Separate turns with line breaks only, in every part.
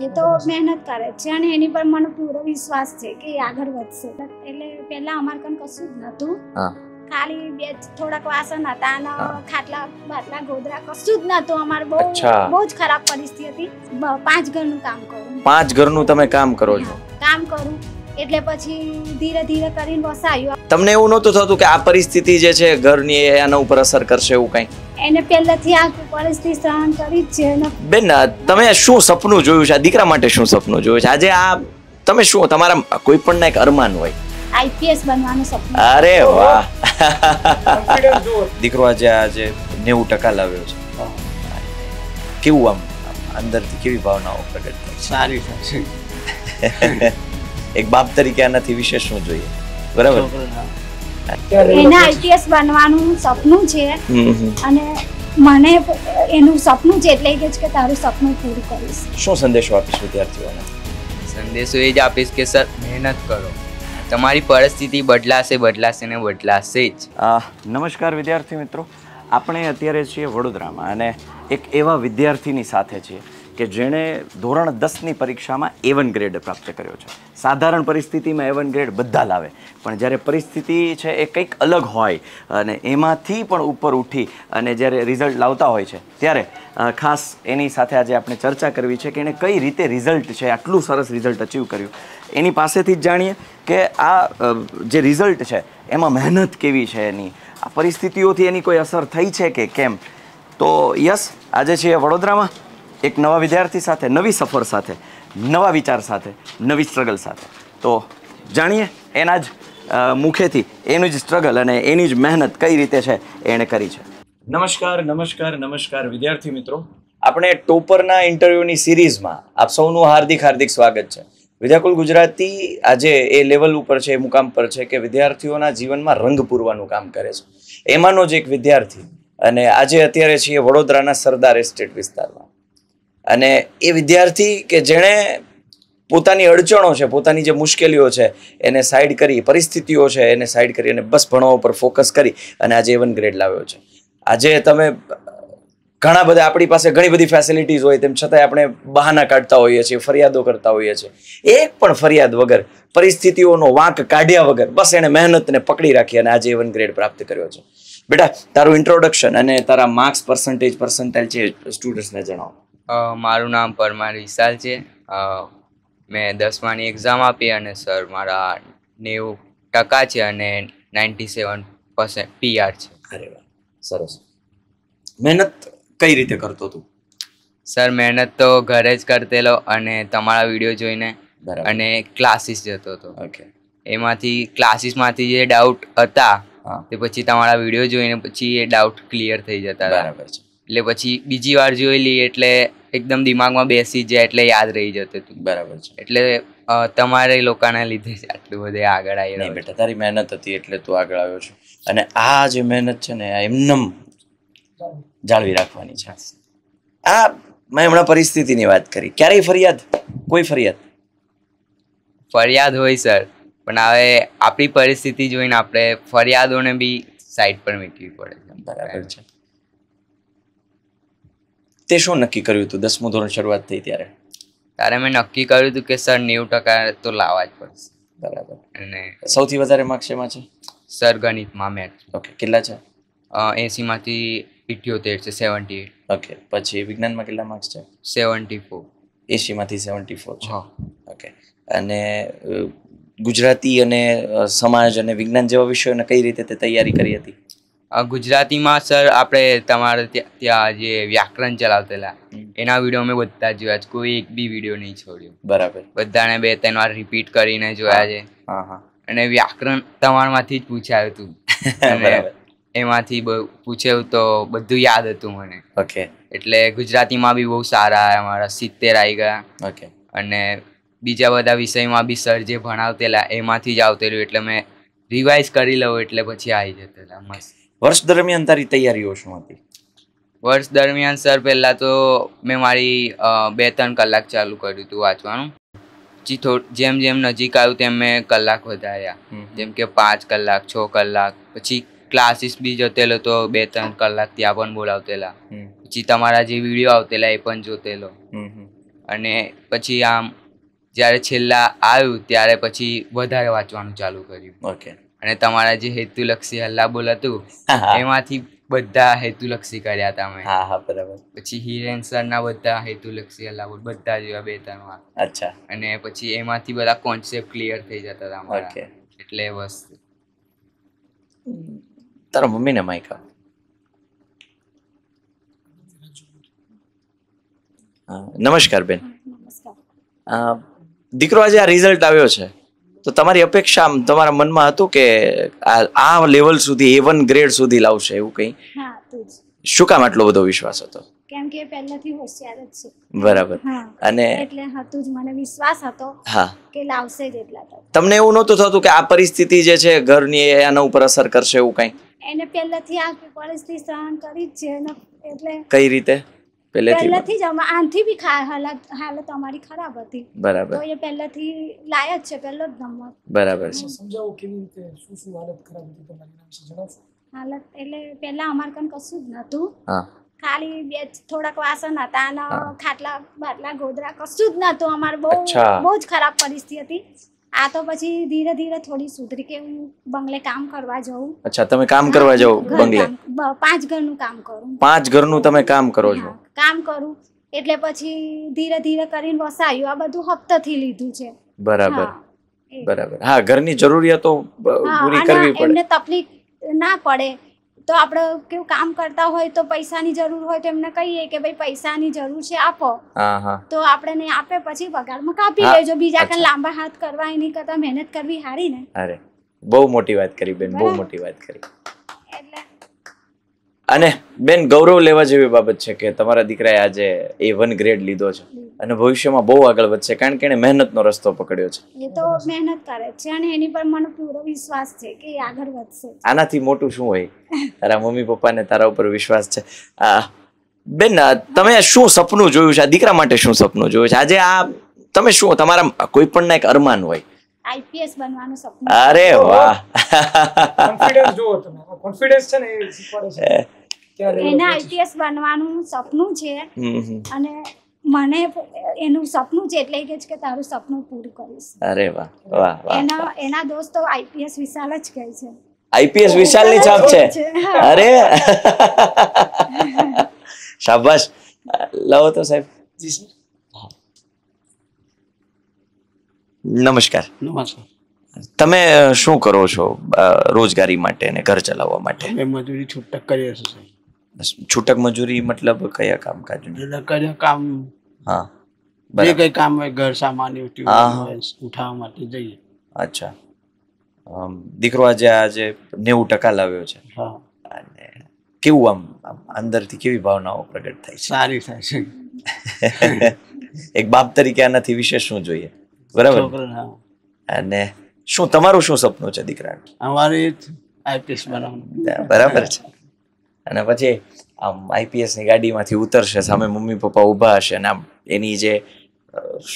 એ તો મહેનત કરે છે અને એની પર મને પૂરો વિશ્વાસ છે કે એ આગળ વધશે એટલે પહેલા અમાર કન કશું જ નહોતું ખાલી બે થોડાક વાસણ હતા અને ખાટલા બાટલા ગોદરા કશું જ નહોતું અમાર બહુ બહુ જ ખરાબ પરિસ્થિતિ હતી પાંચ ઘરનું કામ કરું
પાંચ ઘરનું તમે કામ કરો છો
કામ કરું એટલે પછી ધીરે ધીરે કરીને વસાયું
તમને એવું નતું થતું કે આ પરિસ્થિતિ જે છે ઘરની એના ઉપર અસર કરશે એવું કઈ
એને પહેલાથી આ પરિસ્થિતિ સહન કરી જ છે
બેન તમે શું સપનું જોયું છે આ દીકરા માટે શું સપનું જોયું છે આજે આ તમે શું તમારા કોઈ પણ એક અરમાન હોય
આઈપીએસ બનવાનું સપનું અરે
વાહ દીકરો આજે આજે નેવું ટકા લાવ્યો છે કેવું આમ અંદરથી કેવી ભાવનાઓ પ્રગટ થાય સારી છે એક બાપ તરીકે આનાથી વિશેષ શું જોઈએ
બરાબર એના આઈપીએસ બનવાનું સપનું છે અને મને એનું સપનું છે એટલે કે તારું સપનું પૂરું કરીશ
શું સંદેશો આપીશ વિદ્યાર્થીઓને સંદેશો એ જ આપીશ કે સર મહેનત કરો તમારી પરિસ્થિતિ બદલાશે બદલાશે ને બદલાશે જ નમસ્કાર વિદ્યાર્થી મિત્રો આપણે
અત્યારે છીએ વડોદરામાં અને એક એવા વિદ્યાર્થીની સાથે છીએ કે જેણે ધોરણ દસની પરીક્ષામાં એવન ગ્રેડ પ્રાપ્ત કર્યો છે સાધારણ પરિસ્થિતિમાં એવન ગ્રેડ બધા લાવે પણ જ્યારે પરિસ્થિતિ છે એ કંઈક અલગ હોય અને એમાંથી પણ ઉપર ઉઠી અને જ્યારે રિઝલ્ટ લાવતા હોય છે ત્યારે ખાસ એની સાથે આજે આપણે ચર્ચા કરવી છે કે એણે કઈ રીતે રિઝલ્ટ છે આટલું સરસ રિઝલ્ટ અચીવ કર્યું એની પાસેથી જ જાણીએ કે આ જે રિઝલ્ટ છે એમાં મહેનત કેવી છે એની આ પરિસ્થિતિઓથી એની કોઈ અસર થઈ છે કે કેમ તો યસ આજે છીએ વડોદરામાં એક નવા વિદ્યાર્થી સાથે નવી સફર સાથે નવા વિચાર સાથે નવી સ્ટ્રગલ સાથે તો જાણીએ એના જ મુખેથી એનું જ સ્ટ્રગલ અને એની જ મહેનત કઈ રીતે છે એણે કરી છે નમસ્કાર નમસ્કાર નમસ્કાર વિદ્યાર્થી મિત્રો આપણે ટોપરના ઇન્ટરવ્યૂની સિરીઝમાં આપ સૌનું હાર્દિક હાર્દિક સ્વાગત છે વિદ્યાકુલ ગુજરાતી આજે એ લેવલ ઉપર છે એ મુકામ પર છે કે વિદ્યાર્થીઓના જીવનમાં રંગ પૂરવાનું કામ કરે છે એમાંનો જ એક વિદ્યાર્થી અને આજે અત્યારે છીએ વડોદરાના સરદાર એસ્ટેટ વિસ્તારમાં અને એ વિદ્યાર્થી કે જેણે પોતાની અડચણો છે પોતાની જે મુશ્કેલીઓ છે એને સાઇડ કરી પરિસ્થિતિઓ છે એને સાઈડ કરી અને બસ ભણવા ઉપર ફોકસ કરી અને આજે એવન ગ્રેડ લાવ્યો છે આજે તમે ઘણા બધા આપણી પાસે ઘણી બધી ફેસિલિટીઝ હોય તેમ છતાંય આપણે બહાના કાઢતા હોઈએ છીએ ફરિયાદો કરતા હોઈએ છીએ એક પણ ફરિયાદ વગર પરિસ્થિતિઓનો વાંક કાઢ્યા વગર બસ એણે મહેનતને પકડી રાખી અને આજે એવન ગ્રેડ પ્રાપ્ત કર્યો છે બેટા તારું ઇન્ટ્રોડક્શન અને તારા માર્ક્સ પર્સન્ટેજ પર્સન્ટાઇલ છે સ્ટુડન્ટ્સને જણાવો
મારું નામ પરમાર વિશાલ છે મેં દસમાની એક્ઝામ આપી અને સર મારા નેવું ટકા છે અને નાઇન્ટી સેવન પર્સન્ટ પીઆર છે અરે સરસ મહેનત કઈ રીતે કરતો તું સર મહેનત તો ઘરે જ કરતેલો અને તમારા વિડીયો જોઈને અને ક્લાસીસ જતો હતો ઓકે એમાંથી ક્લાસીસમાંથી જે ડાઉટ હતા તે પછી તમારા વિડીયો જોઈને પછી એ ડાઉટ ક્લિયર થઈ જતા બરાબર છે એટલે પછી બીજી વાર જોઈ લઈએ એટલે એકદમ દિમાગમાં બેસી જાય એટલે યાદ રહી જતું હતું બરાબર છે એટલે તમારે લોકોના લીધે જ આટલું બધે આગળ આવી નહીં બેટા તારી મહેનત હતી એટલે તું આગળ આવ્યો છે અને આ જે મહેનત છે ને આ એમનેમ
જાળવી રાખવાની છે આ મેં હમણાં પરિસ્થિતિની વાત કરી ક્યારેય ફરિયાદ
કોઈ ફરિયાદ ફરિયાદ હોય સર પણ હવે આપણી પરિસ્થિતિ જોઈને આપણે ફરિયાદોને બી સાઈડ પર મૂકવી પડે બરાબર છે
તે શું નક્કી કર્યું હતું દસમું ધોરણ શરૂઆત થઈ ત્યારે
ત્યારે મેં નક્કી કર્યું હતું કે સર નેવું ટકા તો લાવવા જ પડશે બરાબર અને સૌથી વધારે માર્ક્સ એમાં છે સર ગણિતમાં મેથ ઓકે કેટલા છે એસીમાંથી ઇઠ્યોતેર છે સેવન્ટી એટ ઓકે પછી વિજ્ઞાનમાં કેટલા માર્ક્સ છે સેવન્ટી ફોર એસીમાંથી સેવન્ટી ફોર છે
ઓકે અને ગુજરાતી અને સમાજ અને વિજ્ઞાન જેવા વિષયોને કઈ રીતે તે તૈયારી કરી હતી
ગુજરાતીમાં સર આપણે તમારે ત્યાં જે વ્યાકરણ ચલાવતેલા એના વિડીયો અમે બધા જોયા છે કોઈ એક બી વિડીયો નહીં છોડ્યો બરાબર બધાને બે ત્રણ વાર રિપીટ કરીને જોયા છે અને વ્યાકરણ તમારમાંથી જ પૂછાયું હતું એમાંથી પૂછ્યું તો બધું યાદ હતું મને ઓકે એટલે ગુજરાતીમાં બી બહુ સારા અમારા સિત્તેર આવી ગયા ઓકે અને બીજા બધા વિષયમાં બી સર જે ભણાવતેલા એમાંથી જ આવતેલું એટલે મેં રિવાઇઝ કરી લઉં એટલે પછી આવી જતેલા મસ્ત
વર્ષ દરમિયાન તારી તૈયારીઓ શું હતી
વર્ષ દરમિયાન સર પહેલાં તો મેં મારી બે ત્રણ કલાક ચાલુ કર્યું હતું વાંચવાનું પછી જેમ જેમ નજીક આવ્યું તેમ મેં કલાક વધાર્યા જેમ કે પાંચ કલાક છ કલાક પછી ક્લાસીસ બી જોતેલો તો બે ત્રણ કલાક ત્યાં પણ બોલાવતેલા પછી તમારા જે વિડીયો આવતેલા એ પણ જોતેલો અને પછી આમ જ્યારે છેલ્લા આવ્યું ત્યારે પછી વધારે વાંચવાનું ચાલુ કર્યું ઓકે અને તમારા જે હેતુલક્ષી બોલ હતું એમાંથી બધા હેતુલક્ષી કર્યા હતા અમે હા હા બરાબર પછી હિરેન સરના બધા હેતુલક્ષી બોલ બધા જેવા બે ત્રણ વાર અચ્છા અને પછી એમાંથી બધા કોન્સેપ્ટ ક્લિયર થઈ જતા હતા અમારા એટલે વસ્તુ
તારો મમ્મી ને માઈક આપ નમસ્કાર બેન દીકરો આજે આ રિઝલ્ટ આવ્યો છે તો તમારી અપેક્ષા આમ તમારા મનમાં હતું કે આ લેવલ સુધી એ વન ગ્રેડ સુધી લાવશે એવું કઈ શું કામ આટલો બધો વિશ્વાસ હતો
કેમ કે પહેલેથી હોશિયાર જ છે
બરાબર અને
એટલે હતું જ મને વિશ્વાસ હતો હા કે લાવશે જ એટલા
તમને એવું નહોતું થતું કે આ પરિસ્થિતિ જે છે ઘરની એના ઉપર અસર કરશે એવું કઈ
એને પહેલેથી આ પરિસ્થિતિ સહન કરી જ છે એટલે
કઈ રીતે પહેલેથી
જ આનથી બી હાલત હાલત અમારી ખરાબ હતી બરાબર તો એ પહેલેથી લાયક છે પહેલો જ નંબર બરાબર છે સમજાવો કેવી રીતે શું શું હાલત ખરાબ હતી તમારી નામ છે જણાવશો હાલત એટલે પહેલા અમારે કન કશું જ નહોતું હા ખાલી બે થોડાક વાસણ હતા અને ખાટલા બાટલા ગોદરા કશું જ નહોતું અમારે બહુ બહુ જ ખરાબ પરિસ્થિતિ હતી આ તો પછી ધીરે ધીરે થોડી સુધરી કે હું બંગલે કામ કરવા જઉં
અચ્છા તમે કામ કરવા જાઓ બંગલે
પાંચ ઘરનું કામ કરું
પાંચ ઘરનું તમે કામ કરો છો
કામ કરું એટલે પછી ધીરે ધીરે કરીને વસાયું આ બધું હપ્તાથી લીધું છે
બરાબર બરાબર હા ઘરની જરૂરિયાતો પૂરી કરવી પડે એમને
તકલીફ ના પડે તો આપણે કેવું કામ કરતા હોય તો પૈસાની જરૂર હોય તો એમને કહીએ કે ભાઈ પૈસાની જરૂર છે આપો તો આપણે ને આપે પછી પગારમાં કાપી લેજો બીજા કઈ લાંબા હાથ કરવા એની કરતા મહેનત કરવી હારી ને
અરે બહુ મોટી વાત કરી બેન બહુ મોટી વાત કરી એટલે અને બેન ગૌરવ લેવા જેવી બાબત છે કે તમારા દીકરાએ આજે એ વન ગ્રેડ લીધો છે અને ભવિષ્યમાં બહુ આગળ વધશે કારણ કે એણે મહેનતનો રસ્તો પકડ્યો
છે એ તો મહેનત કરે છે અને એની પર મને પૂરો વિશ્વાસ છે કે આગળ વધશે
આનાથી મોટું શું હોય તારા મમ્મી પપ્પાને તારા ઉપર વિશ્વાસ છે બેન તમે શું સપનું જોયું છે આ દીકરા માટે શું સપનું જોયું છે આજે આ તમે શું તમારા કોઈ પણ એક અરમાન હોય
આઈપીએસ બનવાનું સપનું અરે વાહ
કોન્ફિડન્સ જો તમે કોન્ફિડન્સ છે ને એ શીખવાડે છે એના
આઈપીએસ બનવાનું સપનું છે અને મને એનું સપનું છે એટલે કે કે તારું સપનું પૂરું કરીશ
અરે વાહ વાહ વાહ એના
એના દોસ્તો આઈપીએસ વિશાલ જ કહે છે
આઈપીએસ વિશાલ ની છાપ છે અરે શાબાશ લાવો તો સાહેબ નમસ્કાર નમસ્કાર તમે શું કરો છો રોજગારી માટે ને ઘર ચલાવવા માટે મજૂરી છૂટક કરીએ છીએ છૂટક મજૂરી મતલબ કયા કામકાજ કયા કામ હા જે કઈ કામ હોય ઘર સામાન ઉઠાવવા માટે જઈએ અચ્છા દીકરો આજે આજે નેવું ટકા લાવ્યો છે
અને
કેવું આમ અંદરથી કેવી ભાવનાઓ પ્રગટ થાય છે સારી થાય છે એક બાપ તરીકે આનાથી વિશેષ શું જોઈએ બરાબર અને શું તમારું શું સપનું છે દીકરા અમારે આઈપીએસ બરાબર છે અને પછી આમ આઈપીએસની ગાડીમાંથી ઉતરશે સામે મમ્મી પપ્પા ઊભા હશે અને આમ એની જે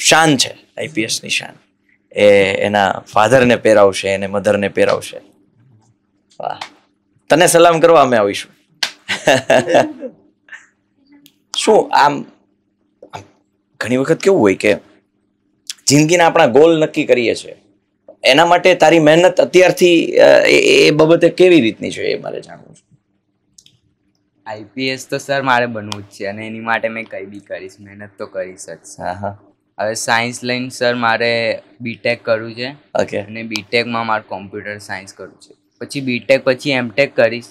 શાન છે આઈપીએસની શાન એ એના ફાધરને પહેરાવશે એને મધરને પહેરાવશે વાહ તને સલામ કરવા અમે આવીશું શું આમ ઘણી વખત કેવું હોય કે જિંદગીના આપણા ગોલ નક્કી કરીએ છીએ એના માટે તારી મહેનત અત્યારથી એ બાબતે કેવી રીતની છે એ મારે જાણવું છે
આઈપીએસ તો સર મારે બનવું જ છે અને એની માટે મેં કંઈ બી કરીશ મહેનત તો કરીશ જ હવે સાયન્સ લઈને સર મારે બીટેક કરવું છે ઓકે અને બીટેકમાં મારે કોમ્પ્યુટર સાયન્સ કરવું છે પછી બીટેક પછી એમટેક કરીશ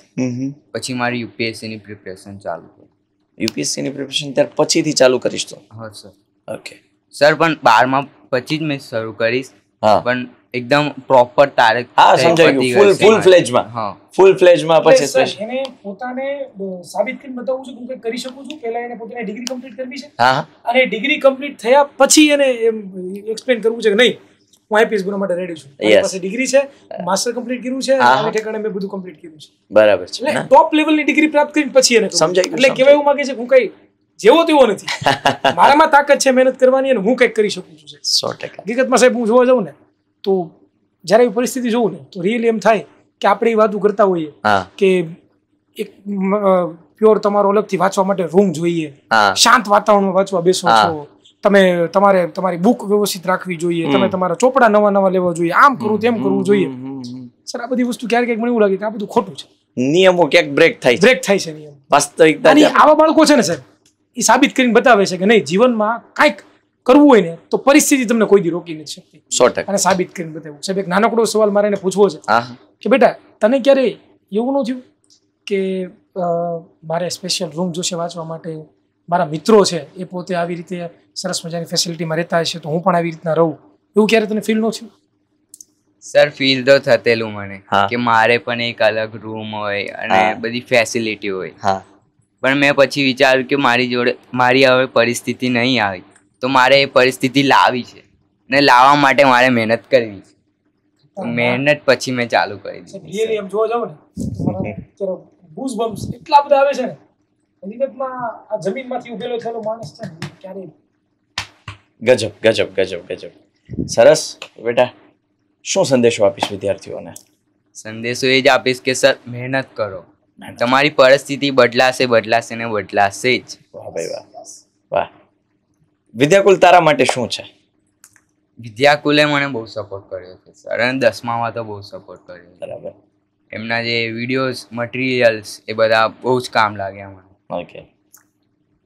પછી મારી યુપીએસસીની પ્રિપેરેશન ચાલુ છે યુપીએસસીની પ્રિપેરેશન ત્યાર પછીથી ચાલુ કરીશ તો હા સર ઓકે સર પણ બારમાં પછી જ મેં શરૂ કરીશ પણ એકદમ પ્રોપર તારક હા સમજાઈ ગયું ફૂલ ફૂલ ફ્લેજમાં હા ફૂલ ફ્લેજમાં પછી સ્પેશિયલ
એને પોતાને સાબિત કરીને બતાવું છું કે હું કરી શકું છું પહેલા એને પોતાની ડિગ્રી કમ્પ્લીટ કરવી છે હા અને ડિગ્રી કમ્પ્લીટ થયા પછી એને એમ એક્સપ્લેન કરવું છે કે નહીં હું આઈપીએસ બનવા માટે રેડી છું મારી પાસે ડિગ્રી છે માસ્ટર કમ્પ્લીટ કર્યું છે આ ઠેકાણે મેં બધું કમ્પ્લીટ કર્યું છે બરાબર છે એટલે ટોપ લેવલની ડિગ્રી પ્રાપ્ત કરીને પછી એને સમજાય એટલે કહેવાય એવું માંગે છે હું કઈ જેવો તેવો નથી મારામાં તાકાત છે મહેનત કરવાની અને હું કંઈક કરી શકું છું સો ટકા હકીકતમાં સાહેબ હું જોવા જાઉં ને તો જ્યારે એવી પરિસ્થિતિ જોઉં ને તો રિયલી એમ થાય કે આપણે એ વાતું કરતા હોઈએ કે એક પ્યોર તમારો અલગથી વાંચવા માટે રૂમ જોઈએ શાંત વાતાવરણમાં વાંચવા બેસો છો તમે તમારે તમારી બુક વ્યવસ્થિત રાખવી જોઈએ તમે તમારા ચોપડા નવા નવા લેવા જોઈએ આમ કરવું તેમ કરવું જોઈએ સર આ બધી વસ્તુ ક્યારેક મને એવું લાગે કે આ બધું ખોટું છે
નિયમો ક્યાંક બ્રેક થાય બ્રેક થાય છે નિયમ વાસ્તવિકતા આવા
બાળકો છે ને સાહેબ એ સાબિત કરીને બતાવે છે કે નહીં જીવનમાં કાંઈક કરવું હોય ને તો પરિસ્થિતિ તમને કોઈ દી રોકી નથી
શકતી અને
સાબિત કરીને બતાવ્યું સાહેબ એક નાનકડો સવાલ મારે એને પૂછવો છે કે બેટા તને ક્યારે એવું ન થયું કે મારે સ્પેશિયલ રૂમ જોશે વાંચવા માટે મારા મિત્રો છે એ પોતે આવી રીતે સરસ મજાની ફેસિલિટીમાં રહેતા હશે તો હું પણ આવી રીતના રહું એવું ક્યારે તને ફીલ ન થયું
સર ફીલ તો થતેલું મને કે મારે પણ એક અલગ રૂમ હોય અને બધી ફેસિલિટી હોય પણ મેં પછી વિચાર્યું કે મારી જોડે મારી હવે પરિસ્થિતિ નહીં આવી તો મારે એ પરિસ્થિતિ લાવી છે ને લાવવા માટે મારે મહેનત કરવી છે મહેનત પછી મેં ચાલુ કરી
દીધી એટલા બધા આવે છે
ગજબ
ગજબ ગજબ ગજબ સરસ બેટા શું સંદેશો આપીશ વિદ્યાર્થીઓને સંદેશો એ જ આપીશ કે સર મહેનત કરો તમારી પરિસ્થિતિ બદલાશે બદલાશે ને બદલાશે જ વાહ ભાઈ વાહ વાહ વિદ્યાકુલ તારા માટે શું છે વિદ્યાકુલે મને બહુ સપોર્ટ કર્યો છે સર અને દસમામાં તો બહુ સપોર્ટ કર્યો બરાબર એમના જે વિડીયોઝ મટીરિયલ્સ એ બધા બહુ જ કામ લાગ્યા મને ઓકે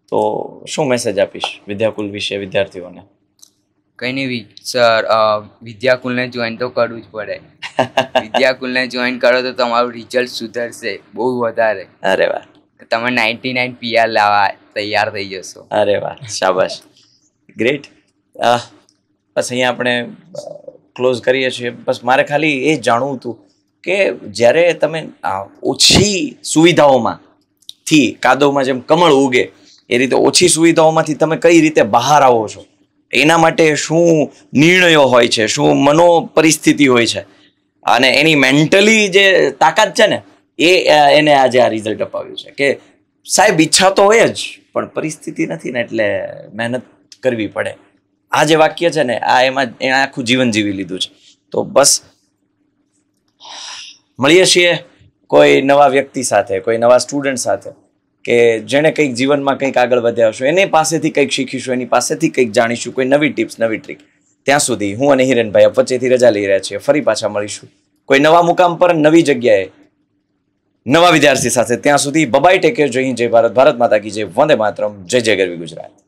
તો શું મેસેજ આપીશ વિદ્યાકુલ વિશે
વિદ્યાર્થીઓને કંઈ નહીં સર વિદ્યાકુલને જોઈન તો કરવું જ પડે વિદ્યાકુલને જોઈન કરો તો તમારું રિઝલ્ટ સુધરશે બહુ વધારે અરે વાહ તમે નાઇન્ટી નાઇન પીઆર લાવવા તૈયાર થઈ જશો
અરે વાહ શાબાશ ગ્રેટ બસ અહીંયા આપણે ક્લોઝ કરીએ છીએ બસ મારે ખાલી એ જાણવું હતું કે જ્યારે તમે ઓછી સુવિધાઓમાં થી કાદવમાં જેમ કમળ ઉગે એ રીતે ઓછી સુવિધાઓમાંથી તમે કઈ રીતે બહાર આવો છો એના માટે શું નિર્ણયો હોય છે શું મનો પરિસ્થિતિ હોય છે અને એની મેન્ટલી જે તાકાત છે ને એ એને આજે આ રિઝલ્ટ અપાવ્યું છે કે સાહેબ ઈચ્છા તો હોય જ પણ પરિસ્થિતિ નથી ને એટલે મહેનત કરવી પડે આ જે વાક્ય છે ને આ એમાં એણે આખું જીવન જીવી લીધું છે તો બસ મળીએ છીએ કોઈ નવા વ્યક્તિ સાથે કોઈ નવા સ્ટુડન્ટ સાથે કે જેણે કંઈક જીવનમાં કંઈક આગળ વધ્યા હશો એની પાસેથી કંઈક શીખીશું એની પાસેથી કંઈક જાણીશું કોઈ નવી ટિપ્સ નવી ટ્રીક ત્યાં સુધી હું અને હિરેનભાઈ વચ્ચેથી રજા લઈ રહ્યા છીએ ફરી પાછા મળીશું કોઈ નવા મુકામ પર નવી જગ્યાએ નવા વિદ્યાર્થી સાથે ત્યાં સુધી બબાઈ ટેકે જય હિન્દ જય ભારત ભારત માતા કી જય વંદે માતરમ જય જય ગરવી ગુજરાત